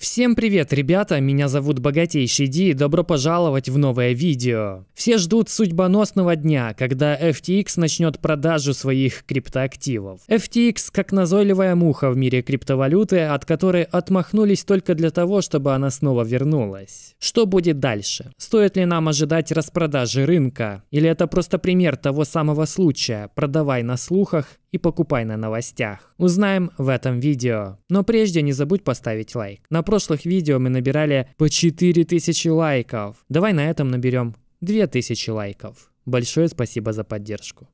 Всем привет, ребята! Меня зовут Богатейший Ди и добро пожаловать в новое видео. Все ждут судьбоносного дня, когда FTX начнет продажу своих криптоактивов. FTX как назойливая муха в мире криптовалюты, от которой отмахнулись только для того, чтобы она снова вернулась. Что будет дальше? Стоит ли нам ожидать распродажи рынка? Или это просто пример того самого случая «продавай на слухах, и покупай на новостях. Узнаем в этом видео. Но прежде не забудь поставить лайк. На прошлых видео мы набирали по 4000 лайков. Давай на этом наберем 2000 лайков. Большое спасибо за поддержку.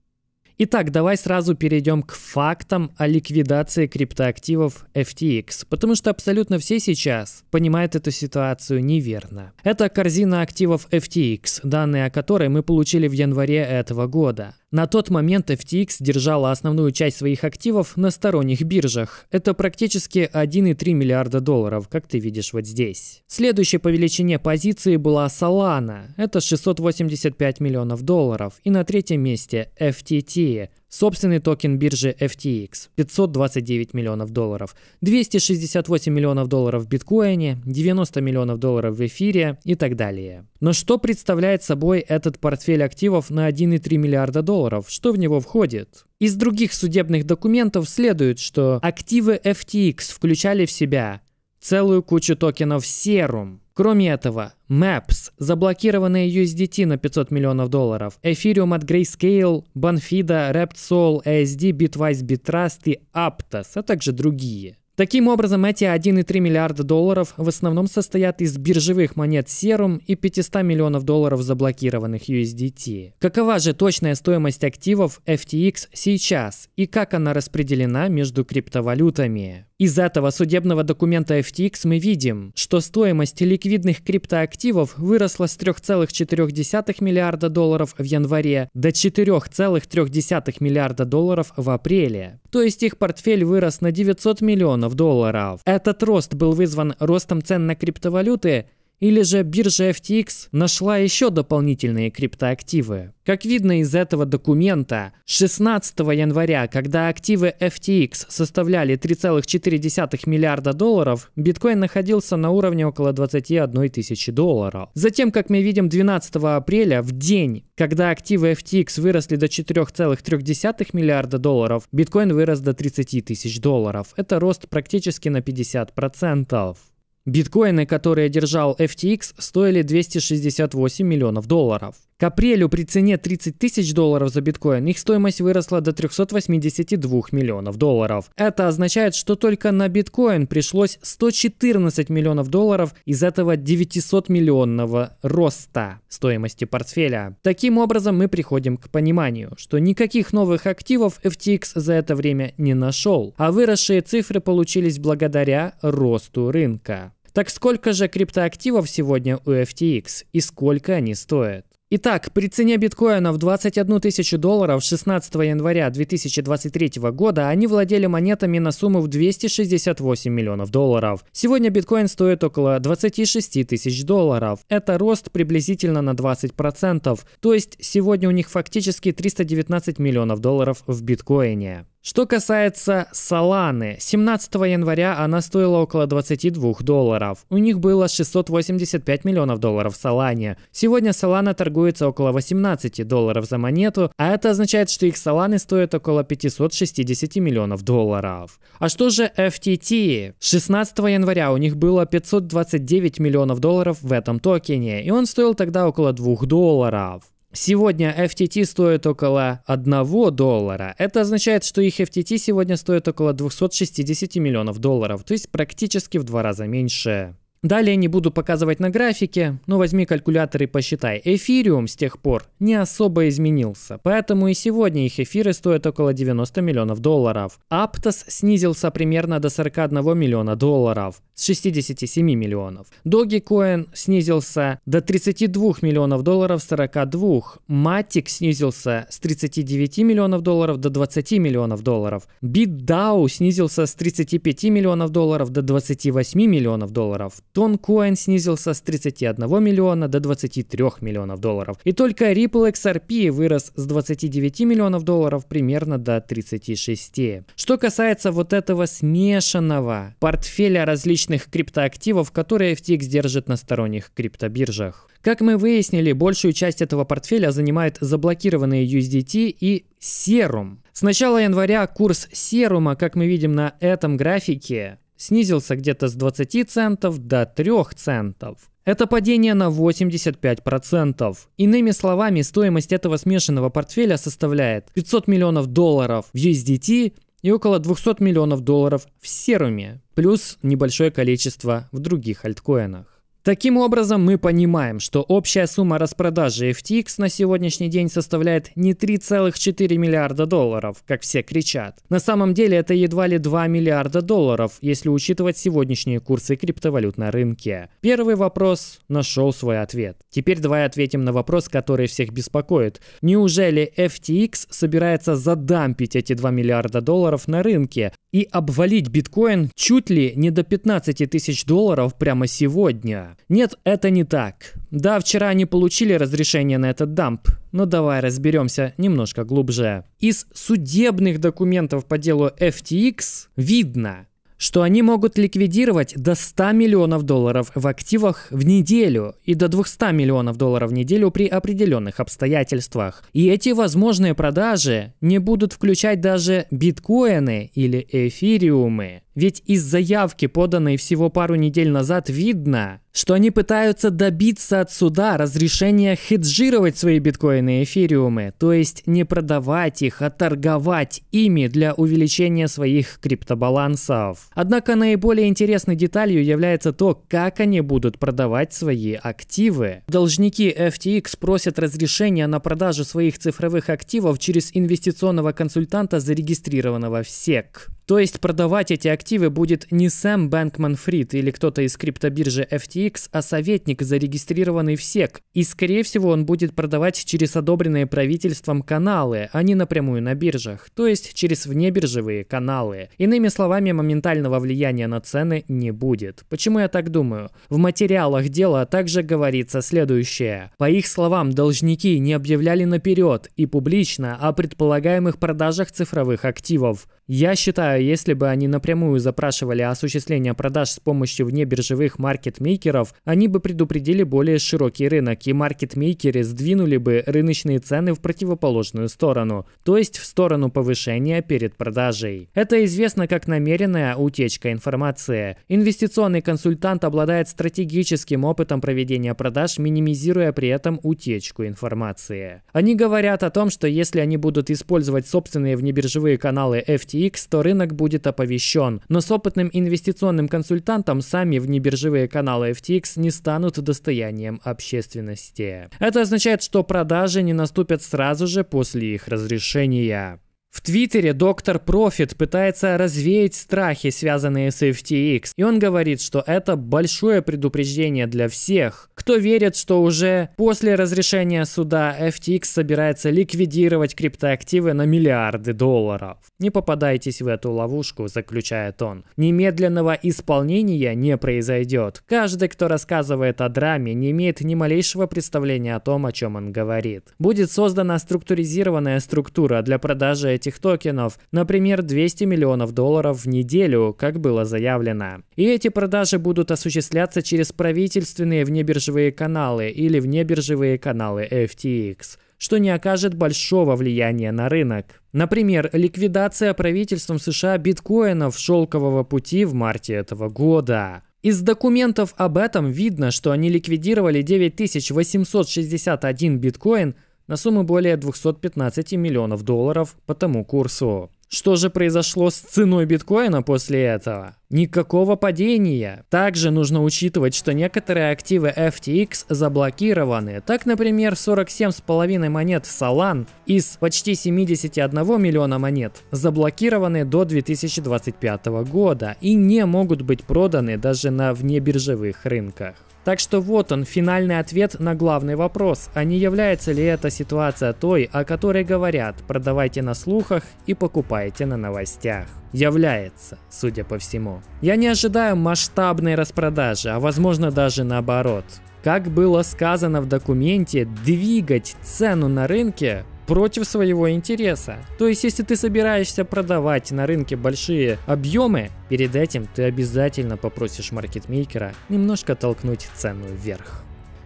Итак, давай сразу перейдем к фактам о ликвидации криптоактивов FTX, потому что абсолютно все сейчас понимают эту ситуацию неверно. Это корзина активов FTX, данные о которой мы получили в январе этого года. На тот момент FTX держала основную часть своих активов на сторонних биржах. Это практически 1,3 миллиарда долларов, как ты видишь вот здесь. Следующей по величине позиции была Solana. Это 685 миллионов долларов. И на третьем месте FTT Собственный токен биржи FTX – 529 миллионов долларов, 268 миллионов долларов в биткоине, 90 миллионов долларов в эфире и так далее. Но что представляет собой этот портфель активов на 1,3 миллиарда долларов? Что в него входит? Из других судебных документов следует, что активы FTX включали в себя целую кучу токенов Serum. Кроме этого, Maps, заблокированные USDT на 500 миллионов долларов, Ethereum от Grayscale, Banfida, Repsol, ASD, Bitwise, Bitrust и Aptos, а также другие. Таким образом, эти 1,3 миллиарда долларов в основном состоят из биржевых монет Serum и 500 миллионов долларов заблокированных USDT. Какова же точная стоимость активов FTX сейчас и как она распределена между криптовалютами? Из этого судебного документа FTX мы видим, что стоимость ликвидных криптоактивов выросла с 3,4 миллиарда долларов в январе до 4,3 миллиарда долларов в апреле. То есть их портфель вырос на 900 миллионов долларов. Этот рост был вызван ростом цен на криптовалюты или же биржа FTX нашла еще дополнительные криптоактивы. Как видно из этого документа, 16 января, когда активы FTX составляли 3,4 миллиарда долларов, биткоин находился на уровне около 21 тысячи долларов. Затем, как мы видим, 12 апреля, в день, когда активы FTX выросли до 4,3 миллиарда долларов, биткоин вырос до 30 тысяч долларов. Это рост практически на 50%. Биткоины, которые держал FTX, стоили 268 миллионов долларов. К апрелю при цене 30 тысяч долларов за биткоин их стоимость выросла до 382 миллионов долларов. Это означает, что только на биткоин пришлось 114 миллионов долларов из этого 900-миллионного роста стоимости портфеля. Таким образом, мы приходим к пониманию, что никаких новых активов FTX за это время не нашел, а выросшие цифры получились благодаря росту рынка. Так сколько же криптоактивов сегодня у FTX и сколько они стоят? Итак, при цене биткоина в 21 тысячу долларов 16 января 2023 года они владели монетами на сумму в 268 миллионов долларов. Сегодня биткоин стоит около 26 тысяч долларов. Это рост приблизительно на 20%. То есть сегодня у них фактически 319 миллионов долларов в биткоине. Что касается саланы, 17 января она стоила около 22 долларов. У них было 685 миллионов долларов в Solana. Сегодня салана торгуется около 18 долларов за монету, а это означает, что их саланы стоят около 560 миллионов долларов. А что же FTT? 16 января у них было 529 миллионов долларов в этом токене, и он стоил тогда около 2 долларов. Сегодня FTT стоит около 1 доллара. Это означает, что их FTT сегодня стоит около 260 миллионов долларов, то есть практически в два раза меньше. Далее не буду показывать на графике, но возьми калькулятор и посчитай. Эфириум с тех пор не особо изменился, поэтому и сегодня их эфиры стоят около 90 миллионов долларов. Аптос снизился примерно до 41 миллиона долларов с 67 миллионов. Dogecoin снизился до 32 миллионов долларов с 42. Matic снизился с 39 миллионов долларов до 20 миллионов долларов. BitDAO снизился с 35 миллионов долларов до 28 миллионов долларов. Тонкоин снизился с 31 миллиона до 23 миллионов долларов. И только Ripple XRP вырос с 29 миллионов долларов примерно до 36. Что касается вот этого смешанного портфеля различных криптоактивов, которые FTX держит на сторонних криптобиржах. Как мы выяснили, большую часть этого портфеля занимают заблокированные USDT и Serum. С начала января курс серума, как мы видим на этом графике, снизился где-то с 20 центов до 3 центов. Это падение на 85%. Иными словами, стоимость этого смешанного портфеля составляет 500 миллионов долларов в USDT и около 200 миллионов долларов в серуме, плюс небольшое количество в других альткоинах. Таким образом, мы понимаем, что общая сумма распродажи FTX на сегодняшний день составляет не 3,4 миллиарда долларов, как все кричат. На самом деле это едва ли 2 миллиарда долларов, если учитывать сегодняшние курсы криптовалют на рынке. Первый вопрос нашел свой ответ. Теперь давай ответим на вопрос, который всех беспокоит. Неужели FTX собирается задампить эти 2 миллиарда долларов на рынке, и обвалить биткоин чуть ли не до 15 тысяч долларов прямо сегодня. Нет, это не так. Да, вчера они получили разрешение на этот дамп, но давай разберемся немножко глубже. Из судебных документов по делу FTX видно, что они могут ликвидировать до 100 миллионов долларов в активах в неделю и до 200 миллионов долларов в неделю при определенных обстоятельствах. И эти возможные продажи не будут включать даже биткоины или эфириумы. Ведь из заявки, поданной всего пару недель назад, видно, что они пытаются добиться от суда разрешения хеджировать свои биткоины и эфириумы, то есть не продавать их, а торговать ими для увеличения своих криптобалансов. Однако наиболее интересной деталью является то, как они будут продавать свои активы. Должники FTX просят разрешения на продажу своих цифровых активов через инвестиционного консультанта, зарегистрированного в SEC. То есть продавать эти активы активы будет не сам Бэнкман-Фрид или кто-то из криптобиржи FTX, а советник, зарегистрированный в СЕК. И, скорее всего, он будет продавать через одобренные правительством каналы, а не напрямую на биржах, то есть через внебиржевые каналы. Иными словами, моментального влияния на цены не будет. Почему я так думаю? В материалах дела также говорится следующее. По их словам, должники не объявляли наперед и публично о предполагаемых продажах цифровых активов. Я считаю, если бы они напрямую напрямую запрашивали осуществление продаж с помощью внебиржевых маркетмейкеров, они бы предупредили более широкий рынок, и маркетмейкеры сдвинули бы рыночные цены в противоположную сторону, то есть в сторону повышения перед продажей. Это известно как намеренная утечка информации. Инвестиционный консультант обладает стратегическим опытом проведения продаж, минимизируя при этом утечку информации. Они говорят о том, что если они будут использовать собственные внебиржевые каналы FTX, то рынок будет оповещен, но с опытным инвестиционным консультантом сами внебиржевые каналы FTX не станут достоянием общественности. Это означает, что продажи не наступят сразу же после их разрешения. В Твиттере доктор Профит пытается развеять страхи, связанные с FTX, и он говорит, что это большое предупреждение для всех, кто верит, что уже после разрешения суда FTX собирается ликвидировать криптоактивы на миллиарды долларов. Не попадайтесь в эту ловушку, заключает он. Немедленного исполнения не произойдет. Каждый, кто рассказывает о драме, не имеет ни малейшего представления о том, о чем он говорит. Будет создана структуризированная структура для продажи этих этих токенов, например, 200 миллионов долларов в неделю, как было заявлено. И эти продажи будут осуществляться через правительственные внебиржевые каналы или внебиржевые каналы FTX что не окажет большого влияния на рынок. Например, ликвидация правительством США биткоинов шелкового пути в марте этого года. Из документов об этом видно, что они ликвидировали 9861 биткоин на сумму более 215 миллионов долларов по тому курсу. Что же произошло с ценой биткоина после этого? Никакого падения. Также нужно учитывать, что некоторые активы FTX заблокированы. Так, например, 47,5 монет Solana из почти 71 миллиона монет заблокированы до 2025 года и не могут быть проданы даже на внебиржевых рынках. Так что вот он, финальный ответ на главный вопрос, а не является ли эта ситуация той, о которой говорят «продавайте на слухах и покупайте на новостях». Является, судя по всему. Я не ожидаю масштабной распродажи, а возможно даже наоборот. Как было сказано в документе, двигать цену на рынке против своего интереса. То есть, если ты собираешься продавать на рынке большие объемы, перед этим ты обязательно попросишь маркетмейкера немножко толкнуть цену вверх.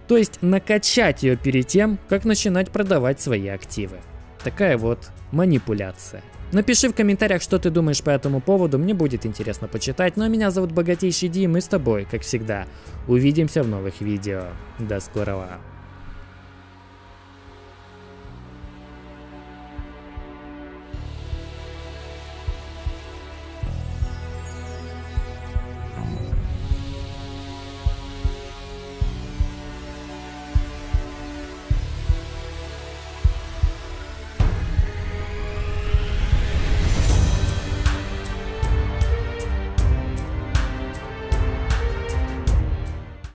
То есть накачать ее перед тем, как начинать продавать свои активы. Такая вот манипуляция. Напиши в комментариях, что ты думаешь по этому поводу, мне будет интересно почитать. Ну а меня зовут Богатейший Дим и с тобой, как всегда, увидимся в новых видео. До скорого.